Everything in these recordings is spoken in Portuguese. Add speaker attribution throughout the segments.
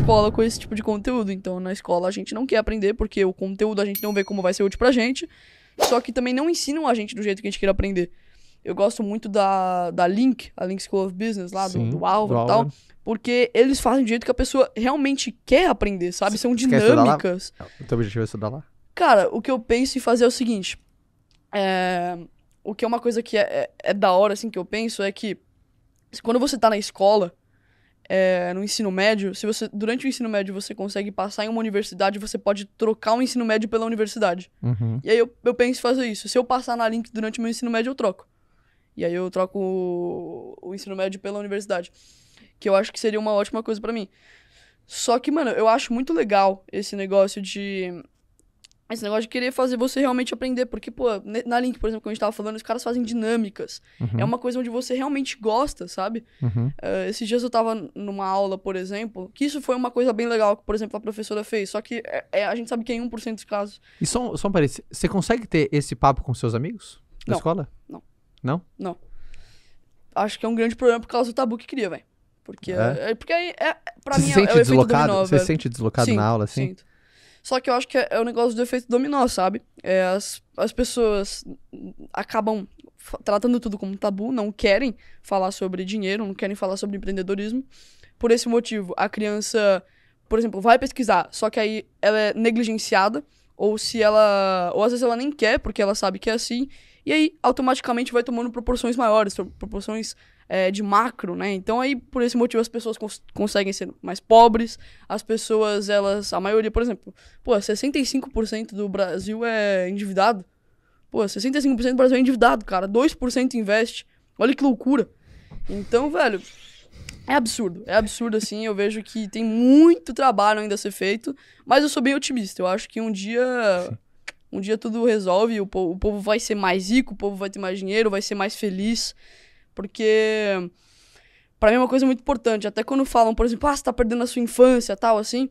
Speaker 1: escola com esse tipo de conteúdo. Então, na escola a gente não quer aprender, porque o conteúdo a gente não vê como vai ser útil pra gente. Só que também não ensinam a gente do jeito que a gente quer aprender. Eu gosto muito da, da Link, a Link School of Business, lá Sim, do, do Álvaro e tal. Porque eles fazem do jeito que a pessoa realmente quer aprender, sabe? São dinâmicas.
Speaker 2: É, o teu objetivo é estudar lá?
Speaker 1: Cara, o que eu penso em fazer é o seguinte. É... O que é uma coisa que é, é, é da hora, assim, que eu penso é que quando você tá na escola, é, no ensino médio, se você durante o ensino médio você consegue passar em uma universidade, você pode trocar o ensino médio pela universidade. Uhum. E aí eu, eu penso em fazer isso. Se eu passar na Link durante meu ensino médio, eu troco. E aí eu troco o, o ensino médio pela universidade. Que eu acho que seria uma ótima coisa para mim. Só que, mano, eu acho muito legal esse negócio de esse negócio de querer fazer você realmente aprender. Porque, pô, na Link, por exemplo, como a gente tava falando, os caras fazem dinâmicas. Uhum. É uma coisa onde você realmente gosta, sabe? Uhum. Uh, esses dias eu tava numa aula, por exemplo, que isso foi uma coisa bem legal que, por exemplo, a professora fez. Só que é, é, a gente sabe que é em 1% dos casos.
Speaker 2: E só, só um parênteses, você consegue ter esse papo com seus amigos na não, escola? Não. Não?
Speaker 1: Não. Acho que é um grande problema por causa do tabu que cria, velho. Porque, é. é. porque aí, é, pra você mim, se é sente é, é deslocado, dominó, Você se sente deslocado sim, na aula, assim? Sinto. Só que eu acho que é o é um negócio do efeito dominó, sabe? É, as, as pessoas acabam tratando tudo como tabu, não querem falar sobre dinheiro, não querem falar sobre empreendedorismo. Por esse motivo, a criança, por exemplo, vai pesquisar, só que aí ela é negligenciada, ou se ela. Ou às vezes ela nem quer, porque ela sabe que é assim, e aí automaticamente vai tomando proporções maiores, proporções é, de macro, né? Então aí por esse motivo as pessoas cons conseguem ser mais pobres, as pessoas, elas, a maioria, por exemplo, pô, 65% do Brasil é endividado. Pô, 65% do Brasil é endividado, cara. 2% investe. Olha que loucura. Então, velho, é absurdo, é absurdo assim. Eu vejo que tem muito trabalho ainda a ser feito, mas eu sou bem otimista. Eu acho que um dia, um dia tudo resolve. O povo, o povo vai ser mais rico, o povo vai ter mais dinheiro, vai ser mais feliz. Porque para mim é uma coisa muito importante. Até quando falam, por exemplo, ah, você tá perdendo a sua infância, tal, assim.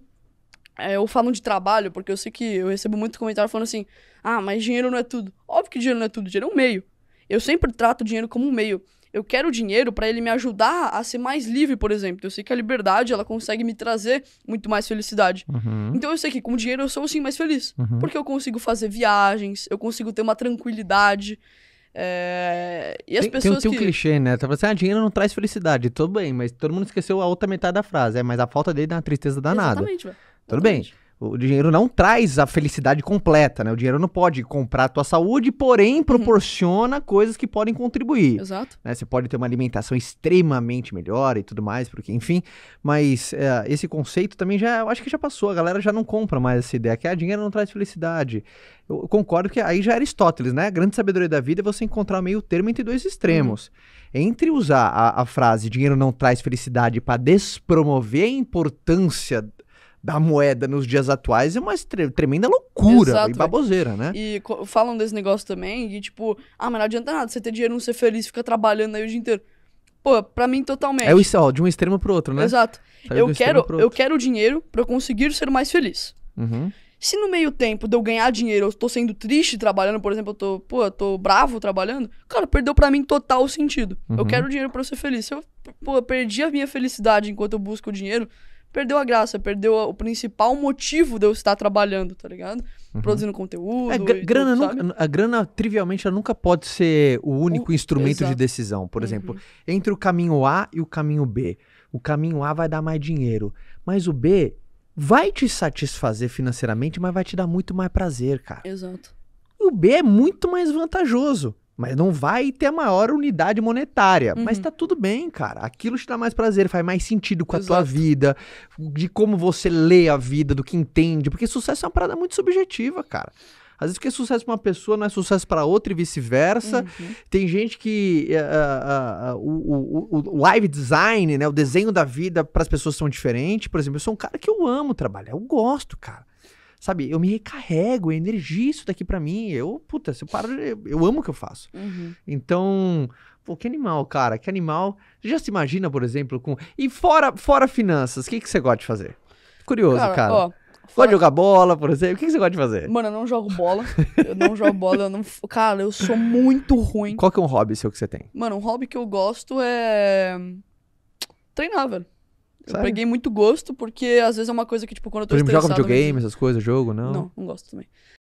Speaker 1: É, ou falam de trabalho, porque eu sei que eu recebo muito comentário falando assim: ah, mas dinheiro não é tudo. Óbvio que dinheiro não é tudo, dinheiro é um meio. Eu sempre trato o dinheiro como um meio. Eu quero o dinheiro para ele me ajudar a ser mais livre, por exemplo. Eu sei que a liberdade, ela consegue me trazer muito mais felicidade. Uhum. Então eu sei que com o dinheiro eu sou sim mais feliz. Uhum. Porque eu consigo fazer viagens, eu consigo ter uma tranquilidade. É... E as tem, pessoas tem, tem um clichê,
Speaker 2: né? Tá falando assim, ah, dinheiro não traz felicidade. Tudo bem, mas todo mundo esqueceu a outra metade da frase. É, mas a falta dele dá uma tristeza danada. Exatamente, velho. Tudo Exatamente. bem o dinheiro não traz a felicidade completa, né? O dinheiro não pode comprar a tua saúde, porém uhum. proporciona uhum. coisas que podem contribuir. Exato. Né? Você pode ter uma alimentação extremamente melhor e tudo mais, porque, enfim. Mas é, esse conceito também já, eu acho que já passou. A galera já não compra mais essa ideia que ah, dinheiro não traz felicidade. Eu concordo que aí já é Aristóteles, né? A grande sabedoria da vida é você encontrar meio termo entre dois extremos. Uhum. Entre usar a, a frase dinheiro não traz felicidade para despromover a importância da moeda nos dias atuais é uma tremenda loucura Exato, e é. baboseira, né?
Speaker 1: E falam desse negócio também, e tipo, ah, mas não adianta nada você ter dinheiro, não ser feliz, ficar trabalhando aí o dia inteiro. Pô, pra mim totalmente. É o
Speaker 2: ó, de um extremo pro outro, né? Exato. eu quero, eu quero
Speaker 1: dinheiro para conseguir ser mais feliz. Uhum. Se no meio tempo de eu ganhar dinheiro, eu tô sendo triste trabalhando, por exemplo, eu tô, pô, eu tô bravo trabalhando, cara, perdeu para mim total sentido. Uhum. Eu quero dinheiro para ser feliz. Se eu, pô, perdi a minha felicidade enquanto eu busco o dinheiro, perdeu a graça, perdeu o principal motivo de eu estar trabalhando, tá ligado? Uhum. Produzindo conteúdo. É, grana
Speaker 2: tudo, nunca, a grana, trivialmente, ela nunca pode ser o único o, instrumento exato. de decisão. Por uhum. exemplo, entre o caminho A e o caminho B. O caminho A vai dar mais dinheiro, mas o B vai te satisfazer financeiramente, mas vai te dar muito mais prazer, cara. Exato. E o B é muito mais vantajoso. Mas não vai ter a maior unidade monetária. Uhum. Mas tá tudo bem, cara. Aquilo te dá mais prazer, faz mais sentido com a Exato. tua vida, de como você lê a vida, do que entende. Porque sucesso é uma parada muito subjetiva, cara. Às vezes o que é sucesso para uma pessoa não é sucesso para outra e vice-versa. Uhum. Tem gente que uh, uh, uh, o, o, o, live design, né, o desenho da vida para as pessoas são diferentes. Por exemplo, eu sou um cara que eu amo trabalhar, eu gosto, cara. Sabe, eu me recarrego, eu energizo é isso daqui para mim. Eu, puta, se eu paro, eu, eu amo o que eu faço. Uhum. Então, pô, que animal, cara, que animal. já se imagina, por exemplo, com. E fora, fora finanças, o que, que você gosta de fazer? Curioso, cara. cara. Ó, Gosta jogar bola, por exemplo? O que, que você gosta de fazer? Mano,
Speaker 1: eu não jogo bola. eu não jogo bola, eu não. Cara, eu sou muito ruim. Qual
Speaker 2: que é um hobby seu que você tem?
Speaker 1: Mano, um hobby que eu gosto é. Treinar, velho. Eu Sério? peguei muito gosto, porque às vezes é uma coisa que, tipo, quando eu tô Por exemplo, joga estressado... videogame, essas coisas, jogo, não? Não, não gosto também.